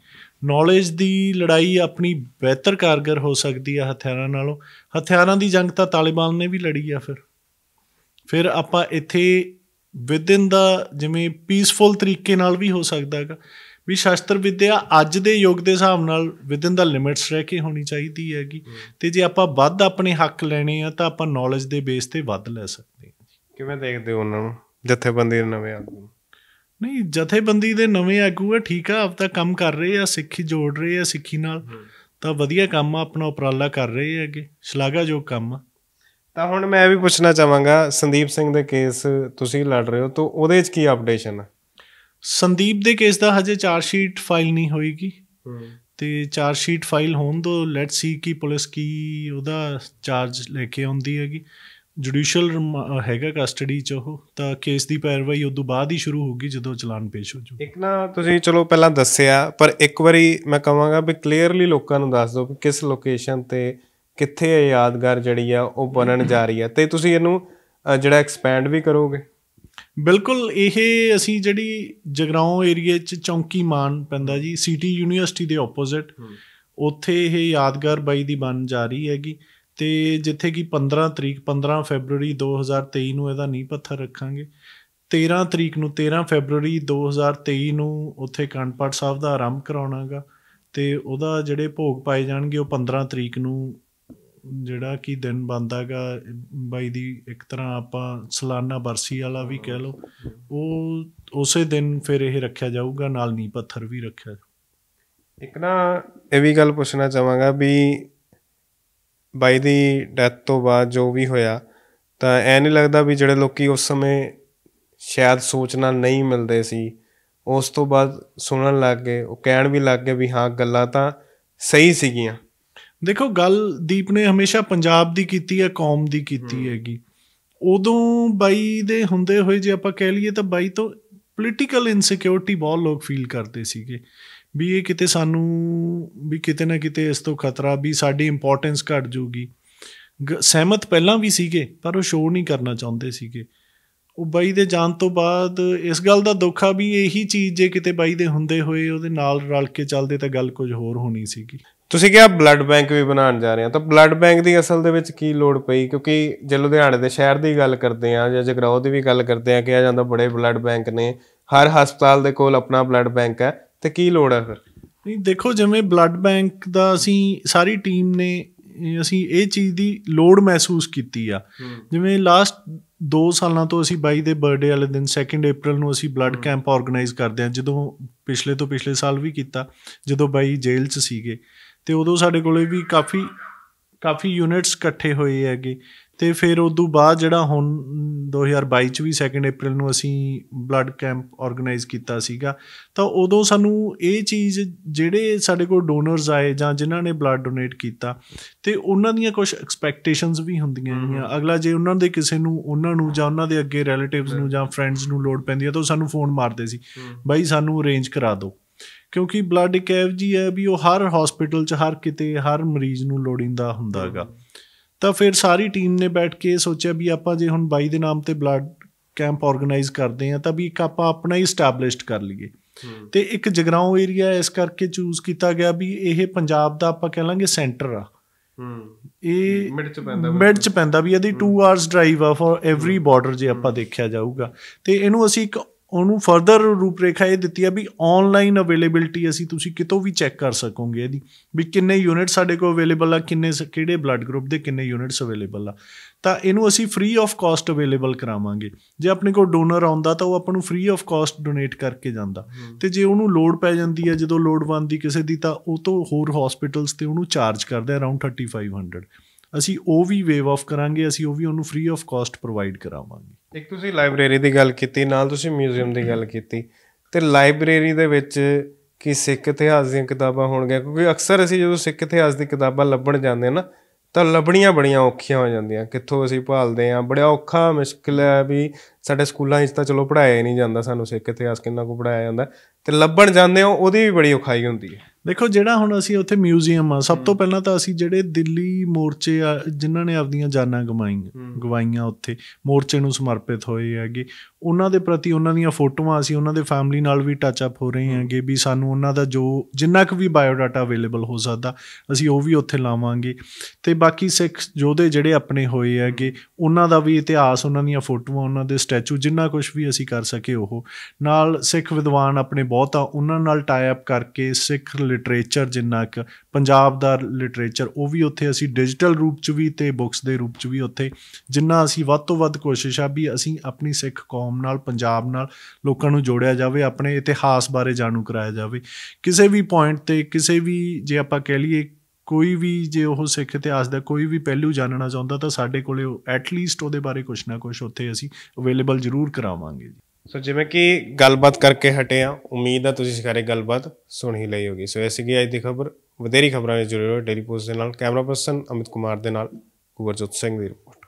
B: ਨੌਲੇਜ ਦੀ ਲੜਾਈ ਆਪਣੀ ਬਿਹਤਰ ਕਾਰਗਰ ਹੋ ਸਕਦੀ ਹੈ ਹਥਿਆਰਾਂ ਨਾਲੋਂ ਹਥਿਆਰਾਂ ਦੀ ਜੰਗ ਤਾਂ ਤਾਲਿਬਾਨ ਨੇ ਵੀ ਲੜੀ ਆ ਫਿਰ ਫਿਰ ਆਪਾਂ ਇੱਥੇ ਵਿਦਿਨ ਦਾ ਜਿਵੇਂ ਪੀਸਫੁਲ ਤਰੀਕੇ ਨਾਲ ਵੀ ਹੋ ਸਕਦਾ ਹੈਗਾ ਵੀ ਸ਼ਾਸਤਰ ਵਿਦਿਆ ਅੱਜ ਦੇ ਯੁੱਗ ਦੇ ਹਿਸਾਬ ਨਾਲ ਵਿਦਿਨ ਦਾ ਲਿਮਿਟਸ ਰਹਿ ਕੇ ਹੋਣੀ ਚਾਹੀਦੀ ਹੈਗੀ ਤੇ ਜੇ ਆਪਾਂ ਵੱਧ ਆਪਣੇ ਹੱਕ ਲੈਣੇ ਆ ਤਾਂ ਆਪਾਂ ਨੌਲੇਜ ਦੇ ਬੇਸ ਤੇ
A: ਵੱਧ ਲੈ ਸਕਦੇ ਹਾਂ ਕਿਵੇਂ ਦੇਖਦੇ ਹੋ ਉਹਨਾਂ ਨੂੰ ਜਥੇਬੰਦੀ ਦੇ ਨਵੇਂ ਆਗੂ
B: ਨਹੀਂ ਜਥੇਬੰਦੀ ਦੇ ਨਵੇਂ ਆਗੂ ਆ ਠੀਕ ਆ ਆਪ ਤਾਂ ਕੰਮ ਕਰ ਰਹੇ ਆ ਸਿੱਖੀ ਜੋੜ ਰਹੇ ਆ ਸਿੱਖੀ ਨਾਲ ਤਾਂ ਵਧੀਆ ਕੰਮ ਆ ਆਪਣਾ ਉਪਰਾਲਾ ਕਰ ਰਹੇ ਹੈਗੇ ਸ਼ਲਾਘਾਯੋਗ ਕੰਮ ਆ
A: ਤਾਂ ਹੁਣ ਮੈਂ ਇਹ ਵੀ ਪੁੱਛਣਾ ਚਾਹਾਂਗਾ ਸੰਦੀਪ ਸਿੰਘ ਦੇ ਕੇਸ ਤੁਸੀਂ ਲੜ ਰਹੇ ਹੋ ਤਾਂ ਉਹਦੇ 'ਚ ਕੀ ਅਪਡੇਸ਼ਨ ਹੈ
B: ਸੰਦੀਪ ਦੇ ਕੇਸ ਦਾ ਹਜੇ ਚਾਰਜ ਸ਼ੀਟ ਫਾਈਲ ਨਹੀਂ ਹੋਏਗੀ ਤੇ ਚਾਰਜ ਸ਼ੀਟ ਫਾਈਲ ਹੋਣ ਤੋਂ ਲੈਟਸ ਸੀ ਕਿ ਪੁਲਿਸ ਕੀ ਉਹਦਾ ਚਾਰਜ ਲੈ ਕੇ ਆਉਂਦੀ ਹੈਗੀ ਜੁਡੀਸ਼ੀਅਲ ਹੈਗਾ ਕਸਟਡੀ ਚ ਉਹ ਤਾਂ ਕੇਸ ਦੀ ਪੈਰਵਾਈ ਉਦੋਂ ਤੋਂ ਬਾਅਦ ਹੀ ਸ਼ੁਰੂ ਹੋਊਗੀ ਜਦੋਂ ਚਲਾਨ ਪੇਸ਼ ਹੋ ਜੂ
A: ਇੱਕ ਨਾ ਤੁਸੀਂ ਚਲੋ ਪਹਿਲਾਂ ਦੱਸਿਆ ਪਰ ਇੱਕ ਵਾਰੀ ਮੈਂ ਕਹਾਂਗਾ ਵੀ ਕਲੀਅਰਲੀ ਲੋਕਾਂ ਨੂੰ ਦੱਸ ਦਿਓ ਕਿ ਕਿਸ ਲੋਕੇਸ਼ਨ ਤੇ ਕਿੱਥੇ ਇਹ ਯਾਦਗਾਰ ਜਿਹੜੀ ਆ ਉਹ ਬਣਨ ਜਾ ਰਹੀ ਆ ਤੇ ਤੁਸੀਂ ਇਹਨੂੰ ਜਿਹੜਾ ਐਕਸਪੈਂਡ ਵੀ ਕਰੋਗੇ ਬਿਲਕੁਲ ਇਹ ਅਸੀਂ ਜਿਹੜੀ
B: ਜਗਰਾਉਂ ਏਰੀਆ ਚ ਚੌਂਕੀ ਮਾਨ ਪੈਂਦਾ ਜੀ ਸਿਟੀ ਯੂਨੀਵਰਸਿਟੀ ਦੇ ਆਪੋਜ਼ਿਟ ਉੱਥੇ ਇਹ ਯਾਦਗਾਰ ਬਾਈ ਦੀ ਬਣ ਜਾ ਰਹੀ ਹੈਗੀ ਤੇ ਜਿੱਥੇ ਕਿ 15 ਤਰੀਕ 15 ਫੈਬਰੂਰੀ 2023 ਨੂੰ ਇਹਦਾ ਨੀਂਹ ਪੱਥਰ ਰੱਖਾਂਗੇ 13 ਤਰੀਕ ਨੂੰ 13 ਫੈਬਰੂਰੀ 2023 ਨੂੰ ਉੱਥੇ ਕੰਡਪਾਟ ਸਾਹਿਬ ਦਾ ਆਰੰਭ ਕਰਾਉਣਾਗਾ ਤੇ ਉਹਦਾ ਜਿਹੜੇ ਭੋਗ ਪਾਏ ਜਾਣਗੇ ਉਹ 15 ਤਰੀਕ ਨੂੰ ਜਿਹੜਾ ਕਿ ਦਿਨ ਬੰਦਾਗਾ ਬਾਈ ਦੀ ਇੱਕ ਤਰ੍ਹਾਂ ਆਪਾਂ ਸਾਲਾਨਾ ਬਰਸੀ ਵਾਲਾ ਵੀ ਕਹਿ ਲਓ ਉਹ ਉਸੇ ਦਿਨ ਫਿਰ ਇਹ ਰੱਖਿਆ ਜਾਊਗਾ ਨਾਲ ਨੀ ਪੱਥਰ ਵੀ ਰੱਖਿਆ
A: ਇੱਕ ਨਾ ਇਹ ਵੀ ਗੱਲ ਪੁੱਛਣਾ ਚਾਹਾਂਗਾ ਵੀ ਬਾਈ ਦੀ ਡੈਥ ਤੋਂ ਬਾਅਦ ਜੋ ਵੀ ਹੋਇਆ ਤਾਂ ਐ ਨਹੀਂ ਲੱਗਦਾ ਵੀ ਜਿਹੜੇ ਲੋਕੀ ਉਸ ਸਮੇਂ ਸ਼ਾਇਦ ਸੋਚਣਾ ਨਹੀਂ ਮਿਲਦੇ ਸੀ ਉਸ ਤੋਂ ਬਾਅਦ ਸੁਣਨ ਲੱਗ ਗਏ ਉਹ ਕਹਿਣ ਵੀ ਲੱਗ ਗਏ ਵੀ ਹਾਂ ਗੱਲਾਂ ਤਾਂ ਸਹੀ ਸੀਗੀਆਂ
B: ਦੇਖੋ ਗੱਲ ਦੀਪ ਨੇ ਹਮੇਸ਼ਾ ਪੰਜਾਬ ਦੀ ਕੀਤੀ ਹੈ ਕੌਮ ਦੀ ਕੀਤੀ ਹੈਗੀ ਉਦੋਂ ਬਾਈ ਦੇ ਹੁੰਦੇ ਹੋਏ ਜੇ ਆਪਾਂ ਕਹਿ ਲਈਏ ਤਾਂ ਬਾਈ ਤੋਂ ਪੋਲੀਟੀਕਲ ਇਨਸਿਕਿਉਰਿਟੀ ਬਹੁਤ ਲੋਕ ਫੀਲ ਕਰਦੇ ਸੀਗੇ ਵੀ ਇਹ ਕਿਤੇ ਸਾਨੂੰ ਵੀ ਕਿਤੇ ਨਾ ਕਿਤੇ ਇਸ ਤੋਂ ਖਤਰਾ ਵੀ ਸਾਡੀ ਇੰਪੋਰਟੈਂਸ ਘਟ ਜੂਗੀ ਸਹਿਮਤ ਪਹਿਲਾਂ ਵੀ ਸੀਗੇ ਪਰ ਉਹ ਸ਼ੋਅ ਨਹੀਂ ਕਰਨਾ ਚਾਹੁੰਦੇ ਸੀਗੇ ਉਹ ਬਾਈ ਦੇ ਜਾਣ ਤੋਂ ਬਾਅਦ ਇਸ ਗੱਲ ਦਾ ਦੁੱਖਾ ਵੀ ਇਹੀ ਚੀਜ਼ ਜੇ ਕਿਤੇ ਬਾਈ ਦੇ ਹੁੰਦੇ ਹੋਏ ਉਹਦੇ ਨਾਲ ਰਲ ਕੇ ਚੱਲਦੇ ਤਾਂ ਗੱਲ ਕੁਝ
A: ਹੋਰ ਹੋਣੀ ਸੀਗੀ ਤੁਸੀਂ ਕਿਹਾ ਬਲੱਡ ਬੈਂਕ ਵੀ ਬਣਾਉਣ ਜਾ ਰਹੇ ਆ ਤਾਂ ਬਲੱਡ ਬੈਂਕ ਦੀ ਅਸਲ ਦੇ ਵਿੱਚ ਕੀ ਲੋੜ ਪਈ ਕਿਉਂਕਿ ਜੇ ਲੁਧਿਆਣੇ ਦੇ ਸ਼ਹਿਰ ਦੀ ਗੱਲ ਕਰਦੇ ਆ ਜਾਂ ਜਗਰਾਉਂ ਦੀ ਵੀ ਗੱਲ ਕਰਦੇ ਆ ਕਿਹਾ ਜਾਂਦਾ ਬੜੇ ਬਲੱਡ ਬੈਂਕ ਨੇ ਹਰ ਹਸਪਤਾਲ ਦੇ ਕੋਲ ਆਪਣਾ ਬਲੱਡ ਬੈਂਕ ਹੈ ਤੇ ਕੀ ਲੋੜ ਹੈ ਫਿਰ
B: ਨਹੀਂ ਦੇਖੋ ਜਿਵੇਂ ਬਲੱਡ ਬੈਂਕ ਦਾ ਅਸੀਂ ਸਾਰੀ ਟੀਮ ਨੇ ਅਸੀਂ ਇਹ ਚੀਜ਼ ਦੀ ਲੋੜ ਮਹਿਸੂਸ ਕੀਤੀ ਆ ਜਿਵੇਂ ਲਾਸਟ 2 ਸਾਲਾਂ ਤੋਂ ਅਸੀਂ ਬਾਈ ਦੇ ਬਰਥਡੇ ਵਾਲੇ ਦਿਨ 2 April ਨੂੰ ਅਸੀਂ ਬਲੱਡ ਕੈਂਪ ਆਰਗੇਨਾਈਜ਼ ਕਰਦੇ ਆ ਜਦੋਂ ਪਿਛਲੇ ਤੋਂ ਪਿਛਲੇ ਸਾਲ ਵੀ ਕੀਤਾ ਜਦੋਂ ਬਾਈ ਜੇਲ੍ਹ 'ਚ ਸੀਗੇ ਤੇ ਉਦੋਂ ਸਾਡੇ ਕੋਲੇ ਵੀ ਕਾਫੀ ਕਾਫੀ ਯੂਨਿਟਸ ਇਕੱਠੇ ਹੋਏ ਹੈਗੇ ਤੇ ਫਿਰ ਉਦੋਂ ਬਾਅਦ ਜਿਹੜਾ ਹੁਣ 2022 ਚ ਵੀ 2 April ਨੂੰ ਅਸੀਂ ਬਲੱਡ ਕੈਂਪ ਆਰਗੇਨਾਈਜ਼ ਕੀਤਾ ਸੀਗਾ ਤਾਂ ਉਦੋਂ ਸਾਨੂੰ ਇਹ ਚੀਜ਼ ਜਿਹੜੇ ਸਾਡੇ ਕੋਲ ਡੋਨਰਸ ਆਏ ਜਾਂ ਜਿਨ੍ਹਾਂ ਨੇ ਬਲੱਡ ਡੋਨੇਟ ਕੀਤਾ ਤੇ ਉਹਨਾਂ ਦੀਆਂ ਕੁਝ ਐਕਸਪੈਕਟੇਸ਼ਨਸ ਵੀ ਹੁੰਦੀਆਂ ਹੈਗੀਆਂ ਅਗਲਾ ਜੇ ਉਹਨਾਂ ਦੇ ਕਿਸੇ ਨੂੰ ਉਹਨਾਂ ਨੂੰ ਜਾਂ ਉਹਨਾਂ ਦੇ ਅੱਗੇ ਰਿਲੇਟਿਵਸ ਨੂੰ ਜਾਂ ਫਰੈਂਡਸ ਨੂੰ ਲੋਡ ਪੈਂਦੀ ਹੈ ਤਾਂ ਉਹ ਸਾਨੂੰ ਫੋਨ ਮਾਰਦੇ ਸੀ ਬਾਈ ਸਾਨੂੰ ਅਰੇਂਜ ਕਰਾ ਦਿਓ ਕਿਉਂਕਿ ਬਲੱਡ ਕੈਵ ਜੀ ਹੈ ਵੀ ਉਹ ਹਰ ਹਸਪੀਟਲ 'ਚ ਹਰ ਕਿਤੇ ਹਰ ਮਰੀਜ਼ ਨੂੰ ਲੋੜਿੰਦਾ ਹੁੰਦਾਗਾ ਤਾਂ ਫਿਰ ਸਾਰੀ ਟੀਮ ਨੇ ਬੈਠ ਕੇ ਸੋਚਿਆ ਵੀ ਆਪਾਂ ਜੇ ਹੁਣ ਬਾਈ ਦੇ ਨਾਮ ਤੇ ਬਲੱਡ ਕੈਂਪ ਆਰਗੇਨਾਈਜ਼ ਕਰਦੇ ਆ ਤਾਂ ਵੀ ਇੱਕ ਆਪਾਂ ਆਪਣਾ ਹੀ ਸਟੈਬਲਿਸ਼ਡ ਕਰ ਲਈਏ ਤੇ ਇੱਕ ਜਗਰਾਉਂ ਏਰੀਆ ਇਸ ਕਰਕੇ ਚੂਜ਼ ਕੀਤਾ ਗਿਆ ਵੀ ਇਹ ਪੰਜਾਬ ਦਾ ਆਪਾਂ ਕਹਿ ਲਾਂਗੇ ਸੈਂਟਰ ਆ ਹੂੰ ਇਹ ਮਿਡ ਚ ਪੈਂਦਾ ਮਿਡ ਚ ਪੈਂਦਾ ਵੀ ਇਹਦੀ 2 ਆਵਰਸ ਡਰਾਈਵ ਆ ਫॉर एवरी ਬਾਰਡਰ ਜੇ ਆਪਾਂ ਦੇਖਿਆ ਜਾਊਗਾ ਤੇ ਇਹਨੂੰ ਅਸੀਂ ਇੱਕ ਉਹਨੂੰ ਫਰਦਰ ਰੂਪਰੇਖਾ ਇਹ ਦਿੱਤੀ ਆ ਵੀ ਆਨਲਾਈਨ ਅਵੇਲੇਬਿਲਟੀ ਅਸੀਂ ਤੁਸੀਂ ਕਿਤੋਂ ਵੀ ਚੈੱਕ ਕਰ ਸਕੋਗੇ ਇਹਦੀ ਵੀ ਕਿੰਨੇ ਯੂਨਿਟ ਸਾਡੇ ਕੋਲ ਅਵੇਲੇਬਲ ਆ ਕਿੰਨੇ ਕਿਹੜੇ ਬਲੱਡ ਗਰੁੱਪ ਦੇ ਕਿੰਨੇ ਯੂਨਿਟਸ ਅਵੇਲੇਬਲ ਆ ਤਾਂ ਇਹਨੂੰ ਅਸੀਂ ਫ੍ਰੀ ਆਫ ਕਾਸਟ ਅਵੇਲੇਬਲ ਕਰਾਵਾਂਗੇ ਜੇ ਆਪਣੇ ਕੋਲ ਡੋਨਰ ਆਉਂਦਾ ਤਾਂ ਉਹ ਆਪਾਂ ਨੂੰ ਫ੍ਰੀ ਆਫ ਕਾਸਟ ਡੋਨੇਟ ਕਰਕੇ ਜਾਂਦਾ ਤੇ ਜੇ ਉਹਨੂੰ ਲੋਡ ਪੈ ਜਾਂਦੀ ਹੈ ਜਦੋਂ ਲੋਡ ਬੰਦੀ ਕਿਸੇ ਦੀ ਤਾਂ ਉਹ ਤੋਂ ਹੋਰ ਹਸਪੀਟਲਸ ਤੇ ਉਹਨੂੰ ਚਾਰਜ ਕਰਦੇ ਅਰਾਊਂਡ 3500 ਅਸੀਂ ਉਹ ਵੀ ਵੇਵ ਆਫ ਕਰਾਂਗੇ ਅਸੀਂ ਉਹ ਵੀ ਉਹਨੂੰ ਫ੍ਰੀ ਆਫ ਕਾਸਟ
A: ਪ੍ਰੋਵਾਈਡ ਕਰਾਵਾਂਗੇ ਇੱਕ ਤੁਸੀਂ ਲਾਇਬ੍ਰੇਰੀ ਦੀ ਗੱਲ ਕੀਤੀ ਨਾਲ ਤੁਸੀਂ ਮਿਊਜ਼ੀਅਮ ਦੀ ਗੱਲ ਕੀਤੀ ਤੇ ਲਾਇਬ੍ਰੇਰੀ ਦੇ ਵਿੱਚ ਕੀ ਸਿੱਖ ਇਤਿਹਾਸ ਦੀਆਂ ਕਿਤਾਬਾਂ ਹੋਣਗੀਆਂ ਕਿਉਂਕਿ ਅਕਸਰ ਅਸੀਂ ਜਦੋਂ ਸਿੱਖ ਇਤਿਹਾਸ ਦੀ ਕਿਤਾਬਾਂ ਲੱਭਣ ਜਾਂਦੇ ਹਾਂ ਨਾ ਤਾਂ ਲੱਭਣੀਆਂ ਬੜੀਆਂ ਔਖੀਆਂ ਹੋ ਜਾਂਦੀਆਂ ਕਿੱਥੋਂ ਅਸੀਂ ਭਾਲਦੇ ਆਂ ਬੜਾ ਔਖਾ ਮੁਸ਼ਕਲ ਹੈ ਵੀ ਸਾਡੇ ਸਕੂਲਾਂ ਵਿੱਚ ਤਾਂ ਚਲੋ ਪੜਾਇਆ ਹੀ ਨਹੀਂ ਜਾਂਦਾ ਸਾਨੂੰ ਸਿੱਖ ਇਤਿਹਾਸ ਕਿੰਨਾ ਕੁ ਪੜਾਇਆ ਜਾਂਦਾ ਤੇ ਲੱਭਣ ਜਾਂਦੇ ਹਾਂ ਉਹਦੀ ਵੀ ਬੜੀ ਔਖਾਈ ਹੁੰਦੀ ਹੈ ਦੇਖੋ ਜਿਹੜਾ ਹੁਣ ਅਸੀਂ ਉੱਥੇ ਮਿਊਜ਼ੀਅਮ ਆ ਸਭ ਤੋਂ
B: ਪਹਿਲਾਂ ਤਾਂ ਅਸੀਂ ਜਿਹੜੇ ਦਿੱਲੀ ਮੋਰਚੇ ਆ ਜਿਨ੍ਹਾਂ ਨੇ ਆਪਣੀਆਂ ਜਾਨਾਂ ਗਵਾਈਆਂ ਗਵਾਈਆਂ ਉੱਥੇ ਮੋਰਚੇ ਨੂੰ ਸਮਰਪਿਤ ਹੋਏ ਹੈਗੇ ਉਹਨਾਂ ਦੇ ਪ੍ਰਤੀ ਉਹਨਾਂ ਦੀਆਂ ਫੋਟੋਆਂ ਅਸੀਂ ਉਹਨਾਂ ਦੇ ਫੈਮਿਲੀ ਨਾਲ ਵੀ ਟੱਚ ਅਪ ਹੋ ਰਹੇ ਹਾਂਗੇ ਵੀ ਸਾਨੂੰ ਉਹਨਾਂ ਦਾ ਜੋ ਜਿੰਨਾ ਕੁ ਵੀ ਬਾਇਓਡਾਟਾ ਅਵੇਲੇਬਲ ਹੋ ਸਕਦਾ ਅਸੀਂ ਉਹ ਵੀ ਉੱਥੇ ਲਾਵਾਂਗੇ ਤੇ ਬਾਕੀ ਸਿੱਖ ਜੋਧੇ ਜਿਹੜੇ ਆਪਣੇ ਹੋਏ ਹੈਗੇ ਉਹਨਾਂ ਦਾ ਵੀ ਇਤਿਹਾਸ ਉਹਨਾਂ ਦੀਆਂ ਫੋਟੋਆਂ ਉਹਨਾਂ ਦੇ ਸਟੈਚੂ ਜਿੰਨਾ ਕੁਝ ਵੀ ਅਸੀਂ ਕਰ ਸਕੇ ਉਹ ਨਾਲ ਸਿੱਖ ਵਿਦਵਾਨ ਆਪਣੇ ਬਹੁਤ ਆ ਉਹਨਾਂ ਨਾਲ ਟਾਈ ਅਪ ਕਰਕੇ ਸਿੱਖ ਲਿਟਰੇਚਰ ਜਿੰਨਾ ਕੁ ਪੰਜਾਬ ਦਾ ਲਿਟਰੇਚਰ ਉਹ ਵੀ ਉੱਥੇ ਅਸੀਂ ਡਿਜੀਟਲ ਰੂਪ 'ਚ ਵੀ ਤੇ ਬੁੱਕਸ ਦੇ ਰੂਪ 'ਚ ਵੀ ਉੱਥੇ ਜਿੰਨਾ ਅਸੀਂ ਵੱਧ ਤੋਂ ਵੱਧ ਕੋਸ਼ਿਸ਼ ਆ ਵੀ ਅਸੀਂ ਆਪਣੀ ਸਿੱਖ ਕੌਮ ਨਾਲ ਪੰਜਾਬ ਨਾਲ ਲੋਕਾਂ ਨੂੰ ਜੋੜਿਆ ਜਾਵੇ ਆਪਣੇ ਇਤਿਹਾਸ ਬਾਰੇ ਜਾਣੂ ਕਰਾਇਆ ਜਾਵੇ ਕਿਸੇ ਵੀ ਪੁਆਇੰਟ ਤੇ ਕਿਸੇ ਵੀ ਜੇ ਆਪਾਂ ਕਹਿ ਲਈਏ ਕੋਈ ਵੀ ਜੇ ਉਹ ਸਿੱਖ ਇਤਿਹਾਸ ਦਾ ਕੋਈ ਵੀ ਪਹਿਲੂ ਜਾਣਨਾ ਚਾਹੁੰਦਾ ਤਾਂ ਸਾਡੇ ਕੋਲੇ ਐਟ ਲੀਸਟ ਉਹਦੇ ਬਾਰੇ ਕੁਝ ਨਾ ਕੁਝ ਉੱਥੇ ਅਸੀਂ ਅਵੇਲੇਬਲ ਜ਼ਰੂਰ ਕਰਾਵਾਂਗੇ ਜੀ
A: ਸੋ ਜਿਵੇਂ ਕਿ ਗੱਲਬਾਤ ਕਰਕੇ ਹਟੇ ਆ ਉਮੀਦ ਆ ਤੁਸੀਂ ਸਾਰੇ ਗੱਲਬਾਤ ਸੁਣ ਹੀ ਲਈ ਹੋਗੀ ਸੋ ਐਸੀ ਗਈ ਅੱਜ ਦੀ ਖਬਰ ਵਧੇਰੀ ਖਬਰਾਂ ਵਿੱਚ ਜੁੜੇ ਰਹੋ ਡੇਲੀ ਪੋਸਟ ਦੇ ਨਾਲ ਕੈਮਰਾ ਪਰਸਨ ਅਮਿਤ ਕੁਮਾਰ ਦੇ ਨਾਲ ਕੁਵਰਜੋਤ ਸਿੰਘ ਦੀ ਰਿਪੋਰਟ